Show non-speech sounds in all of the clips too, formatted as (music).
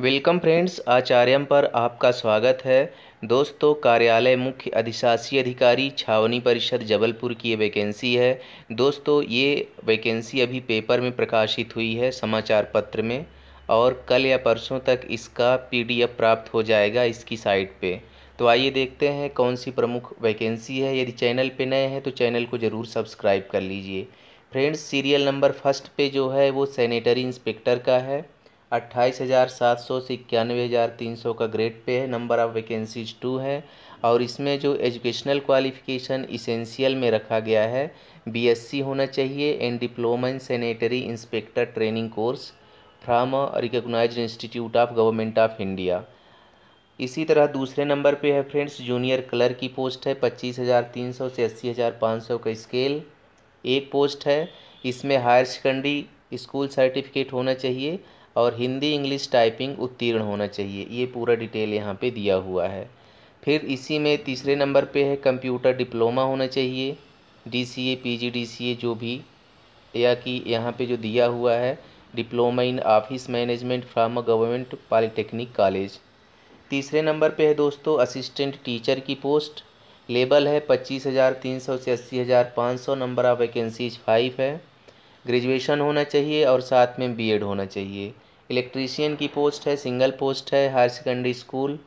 welcome friends आचार्यम पर आपका स्वागत है दोस्तों कार्यालय मुख्य अधिशासी अधिकारी छावनी परिषद जबलपुर की ये वैकेंसी है दोस्तों ये वैकेंसी अभी पेपर में प्रकाशित हुई है समाचार पत्र में और कल या परसों तक इसका पीडीएफ प्राप्त हो जाएगा इसकी साइट पे तो आइए देखते हैं कौन सी प्रमुख वैकेंसी है यदि चैनल पर नए हैं तो चैनल को ज़रूर सब्सक्राइब कर लीजिए फ्रेंड्स सीरियल नंबर फर्स्ट पे जो है वो सैनिटरी इंस्पेक्टर का है अट्ठाईस हज़ार सात सौ से इक्यानवे हज़ार तीन सौ का ग्रेड पे है नंबर ऑफ़ वैकेंसीज टू है और इसमें जो एजुकेशनल क्वालिफ़िकेशन इसेंशियल में रखा गया है बीएससी होना चाहिए and diploma in sanitary inspector training course from recognise institute of government of India इसी तरह दूसरे नंबर पे है फ्रेंड्स जूनियर क्लर्क की पोस्ट है पच्चीस हज़ार तीन सौ से अस्सी हज़ार पाँच सौ का स्केल एक पोस्ट है इसमें हायर सेकेंडरी स्कूल सर्टिफिकेट होना चाहिए और हिंदी इंग्लिश टाइपिंग उत्तीर्ण होना चाहिए ये पूरा डिटेल यहाँ पे दिया हुआ है फिर इसी में तीसरे नंबर पे है कंप्यूटर डिप्लोमा होना चाहिए D C A P G D C A जो भी या कि यहाँ पे जो दिया हुआ है diploma in office management from a government polytechnic college तीसरे नंबर पे है दोस्तों असिस्टेंट टीचर की पोस्ट लेबल है पच्चीस हज़ार तीन सौ से अस्सी हज़ार पाँच सौ नंबर ऑफ़ वैकेंसीज फाइव है ग्रेजुएशन होना चाहिए और साथ में बीएड होना चाहिए इलेक्ट्रीशियन की पोस्ट है सिंगल पोस्ट है higher secondary school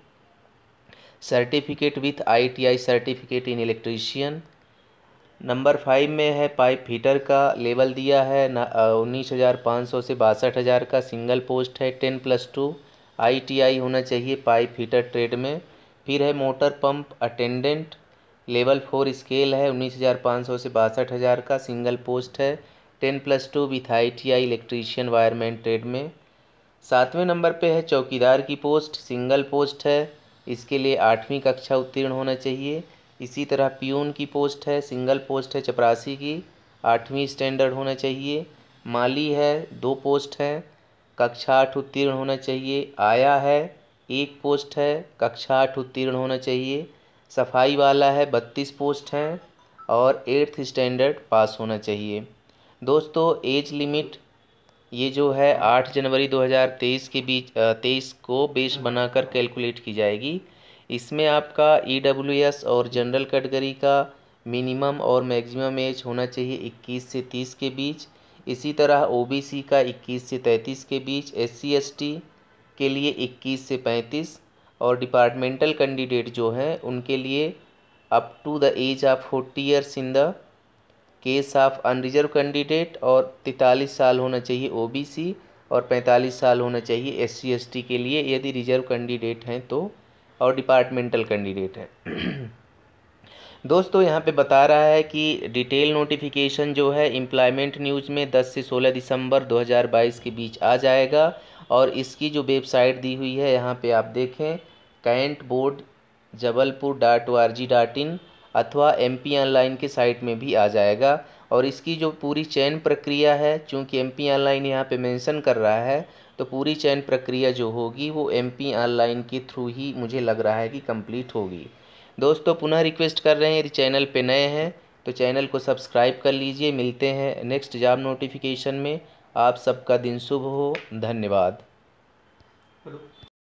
certificate with ITI certificate in electrician number five में है पाइप हीटर का लेवल दिया है उन्नीस हज़ार पाँच सौ से बासठ हज़ार का सिंगल पोस्ट है टेन प्लस टू आई होना चाहिए पाइप हीटर ट्रेड में फिर है motor pump attendant level four scale है उन्नीस हज़ार पाँच सौ से बासठ हज़ार का सिंगल पोस्ट है ten plus two with I T I electrician wireman trade में सातवें नंबर पे है चौकीदार की पोस्ट सिंगल पोस्ट है इसके लिए आठवीं कक्षा उत्तीर्ण होना चाहिए इसी तरह प्यून की पोस्ट है सिंगल पोस्ट है चपरासी की आठवीं स्टैंडर्ड होना चाहिए माली है दो पोस्ट हैं कक्षा आठ उत्तीर्ण होना चाहिए आया है एक पोस्ट है कक्षा आठ उत्तीर्ण होना चाहिए सफाई वाला है बत्तीस पोस्ट हैं और एट्थ स्टैंडर्ड पास होना चाहिए दोस्तों एज लिमिट ये जो है आठ जनवरी 2023 के बीच तेईस को बेस बनाकर कैलकुलेट की जाएगी इसमें आपका ई डब्ल्यू एस और जनरल कैटेगरी का मिनिमम और मैक्सिमम एज होना चाहिए 21 से 30 के बीच इसी तरह ओबीसी का 21 से 33 के बीच एस टी के लिए 21 से 35 और डिपार्टमेंटल कैंडिडेट जो हैं उनके लिए up to the age of forty years in the case of unreserved candidate और तैंतालीस साल होना चाहिए ओबीसी और 45 साल होना चाहिए एस सी के लिए यदि रिजर्व कैंडिडेट हैं तो और डिपार्टमेंटल कैंडिडेट हैं (clears throat) दोस्तों यहाँ पे बता रहा है कि डिटेल नोटिफिकेशन जो है एम्प्लॉयमेंट न्यूज़ में 10 से 16 दिसंबर 2022 के बीच आ जाएगा और इसकी जो वेबसाइट दी हुई है यहाँ पे आप देखें cantt board Jabalpur dot O R G dot in अथवा एम पी ऑनलाइन की साइट में भी आ जाएगा और इसकी जो पूरी चयन प्रक्रिया है चूँकि एम पी ऑनलाइन यहाँ पर मैंसन कर रहा है तो पूरी चयन प्रक्रिया जो होगी वो एम पी ऑनलाइन के थ्रू ही मुझे लग रहा है कि कम्प्लीट होगी दोस्तों पुनः रिक्वेस्ट कर रहे हैं यदि चैनल पे नए हैं तो चैनल को सब्सक्राइब कर लीजिए मिलते हैं नेक्स्ट जॉब नोटिफिकेशन में आप सबका दिन शुभ हो धन्यवाद